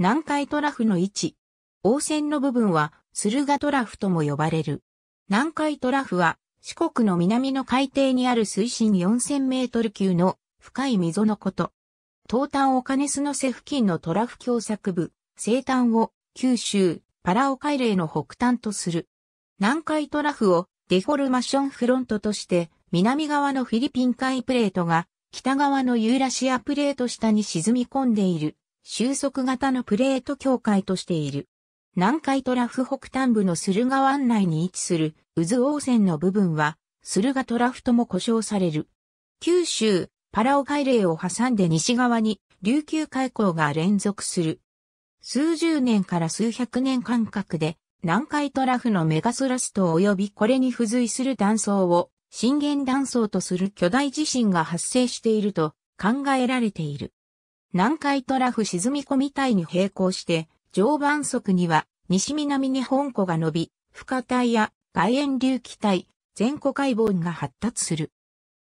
南海トラフの位置。王船の部分は、駿河トラフとも呼ばれる。南海トラフは、四国の南の海底にある水深4000メートル級の深い溝のこと。東端オカネスの瀬付近のトラフ狭作部、西端を九州、パラオ海嶺の北端とする。南海トラフをデフォルマションフロントとして、南側のフィリピン海プレートが、北側のユーラシアプレート下に沈み込んでいる。収束型のプレート境界としている。南海トラフ北端部の駿河湾内に位置する渦王線の部分は、駿河トラフとも呼称される。九州、パラオ海嶺を挟んで西側に琉球海溝が連続する。数十年から数百年間隔で南海トラフのメガスラスト及びこれに付随する断層を震源断層とする巨大地震が発生していると考えられている。南海トラフ沈み込み帯に並行して、常磐側には西南に本湖が伸び、深帯や外縁流気帯、全湖海盆が発達する。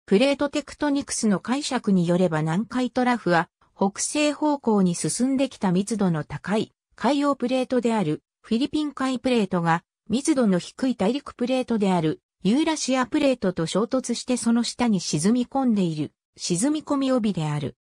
プレートテクトニクスの解釈によれば南海トラフは北西方向に進んできた密度の高い海洋プレートであるフィリピン海プレートが密度の低い大陸プレートであるユーラシアプレートと衝突してその下に沈み込んでいる沈み込み帯である。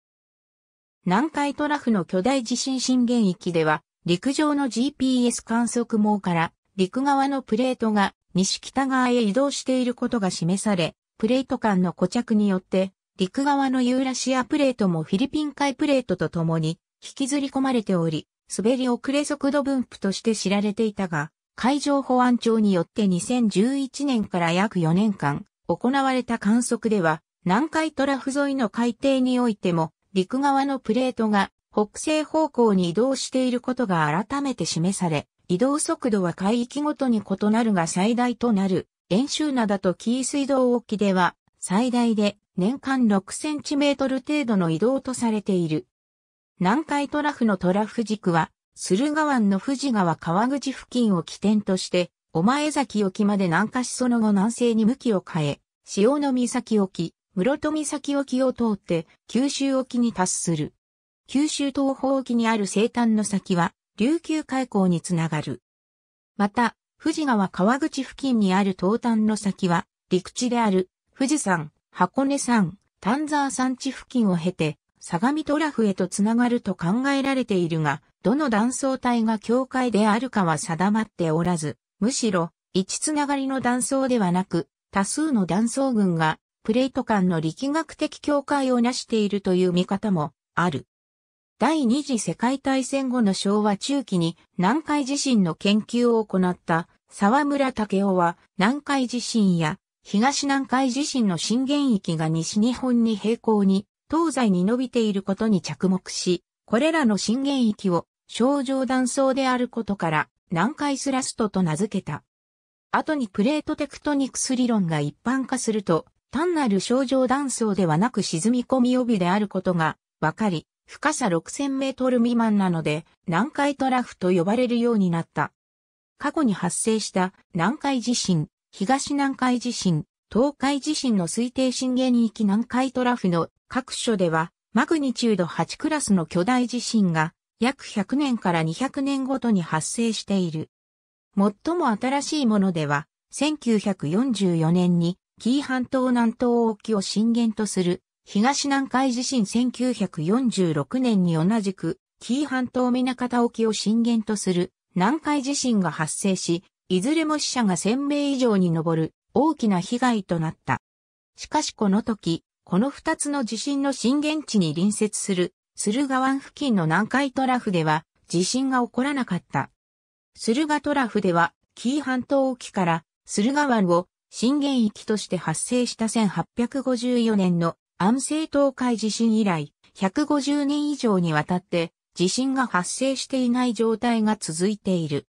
南海トラフの巨大地震震源域では、陸上の GPS 観測網から陸側のプレートが西北側へ移動していることが示され、プレート間の固着によって、陸側のユーラシアプレートもフィリピン海プレートと共に引きずり込まれており、滑り遅れ速度分布として知られていたが、海上保安庁によって2011年から約4年間行われた観測では、南海トラフ沿いの海底においても陸側のプレートが北西方向に移動していることが改めて示され、移動速度は海域ごとに異なるが最大となる、遠州灘と紀伊水道沖では、最大で年間6センチメートル程度の移動とされている。南海トラフのトラフ軸は、駿河湾の富士川川口付近を起点として、お前崎沖まで南下しその後南西に向きを変え、潮の岬沖、室戸岬沖を通って九州沖に達する。九州東方沖にある西端の先は琉球海溝につながる。また、富士川川口付近にある東端の先は陸地である富士山、箱根山、丹沢山地付近を経て相模トラフへとつながると考えられているが、どの断層帯が境界であるかは定まっておらず、むしろ、一つながりの断層ではなく、多数の断層群がプレート間の力学的境界を成しているという見方もある。第二次世界大戦後の昭和中期に南海地震の研究を行った沢村武雄は南海地震や東南海地震の震源域が西日本に平行に東西に伸びていることに着目し、これらの震源域を症状断層であることから南海スラストと名付けた。後にプレートテクトニクス理論が一般化すると、単なる症状断層ではなく沈み込み帯であることがわかり、深さ6000メートル未満なので、南海トラフと呼ばれるようになった。過去に発生した南海地震、東南海地震、東海地震の推定震源域南海トラフの各所では、マグニチュード8クラスの巨大地震が約100年から200年ごとに発生している。最も新しいものでは、1944年に紀伊半島南東沖を震源とする東南海地震1946年に同じく紀伊半島南方沖を震源とする南海地震が発生し、いずれも死者が1000名以上に上る大きな被害となった。しかしこの時、この二つの地震の震源地に隣接する駿河湾付近の南海トラフでは地震が起こらなかった。駿河トラフでは紀伊半島沖から駿河湾を震源域として発生した1854年の安政東海地震以来、150年以上にわたって地震が発生していない状態が続いている。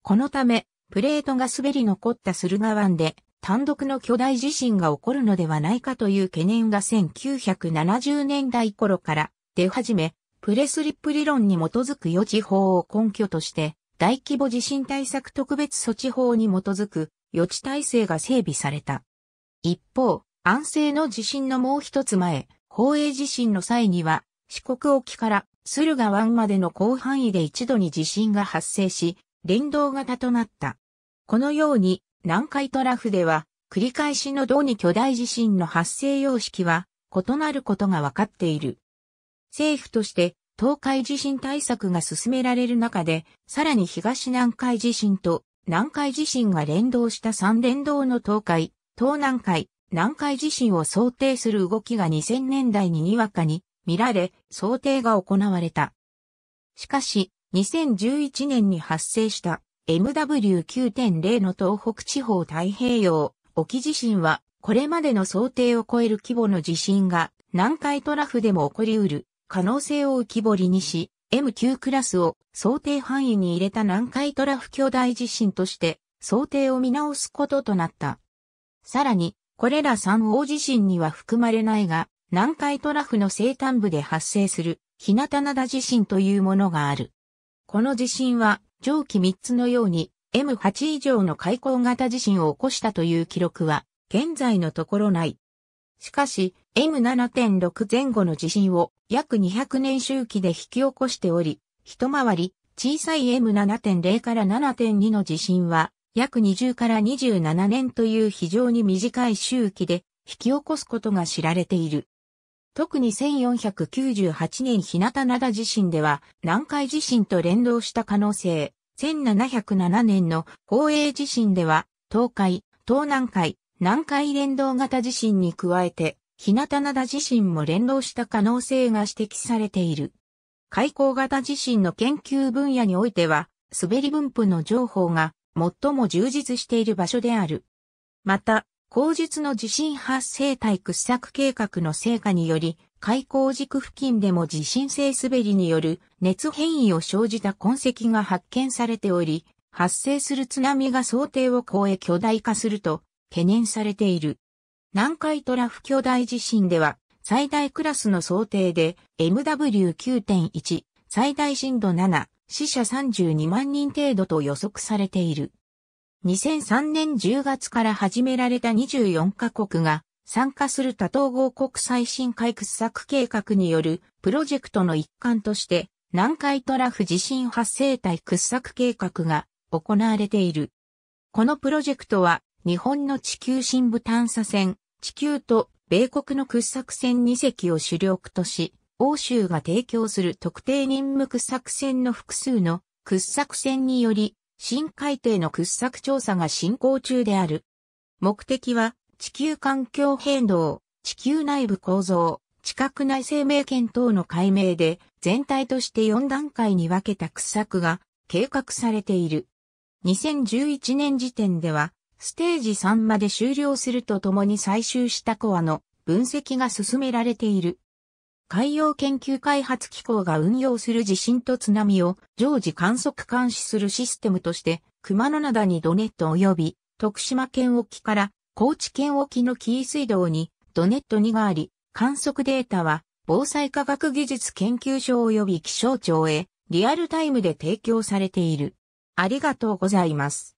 このため、プレートが滑り残った駿河湾で単独の巨大地震が起こるのではないかという懸念が1970年代頃から出始め、プレスリップ理論に基づく予知法を根拠として、大規模地震対策特別措置法に基づく予知体制が整備された。一方、安政の地震のもう一つ前、宝永地震の際には、四国沖から駿河湾までの広範囲で一度に地震が発生し、連動型となった。このように、南海トラフでは、繰り返しの同に巨大地震の発生様式は異なることが分かっている。政府として東海地震対策が進められる中で、さらに東南海地震と南海地震が連動した三連動の東海、東南海、南海地震を想定する動きが2000年代ににわかに見られ、想定が行われた。しかし、2011年に発生した MW9.0 の東北地方太平洋沖地震は、これまでの想定を超える規模の地震が南海トラフでも起こり得る可能性を浮き彫りにし、M9 クラスを想定範囲に入れた南海トラフ巨大地震として想定を見直すこととなった。さらに、これら3大地震には含まれないが、南海トラフの西端部で発生する日向灘地震というものがある。この地震は上記3つのように M8 以上の海溝型地震を起こしたという記録は現在のところない。しかし、M7.6 前後の地震を約200年周期で引き起こしており、一回り小さい M7.0 から7.2の地震は約20から27年という非常に短い周期で引き起こすことが知られている。特に1498年日向灘地震では南海地震と連動した可能性、1707年の宝永地震では東海、東南海、南海連動型地震に加えて日向灘地震も連動した可能性が指摘されている。海溝型地震の研究分野においては、滑り分布の情報が最も充実している場所である。また、後述の地震発生体掘削計画の成果により、開口軸付近でも地震性滑りによる熱変異を生じた痕跡が発見されており、発生する津波が想定を超え巨大化すると懸念されている。南海トラフ巨大地震では、最大クラスの想定で MW9.1、最大震度7、死者32万人程度と予測されている。2003年10月から始められた24カ国が参加する多統合国際深海掘削計画によるプロジェクトの一環として南海トラフ地震発生帯掘削計画が行われている。このプロジェクトは日本の地球深部探査船地球と米国の掘削船2隻を主力とし、欧州が提供する特定任務掘削船の複数の掘削船により、深海底の掘削調査が進行中である。目的は、地球環境変動、地球内部構造、地殻内生命圏等の解明で、全体として4段階に分けた掘削が計画されている。2011年時点では、ステージ3まで終了するとともに採集したコアの分析が進められている。海洋研究開発機構が運用する地震と津波を常時観測監視するシステムとして、熊野灘にドネット及び徳島県沖から高知県沖の紀伊水道にドネット2があり、観測データは防災科学技術研究所及び気象庁へリアルタイムで提供されている。ありがとうございます。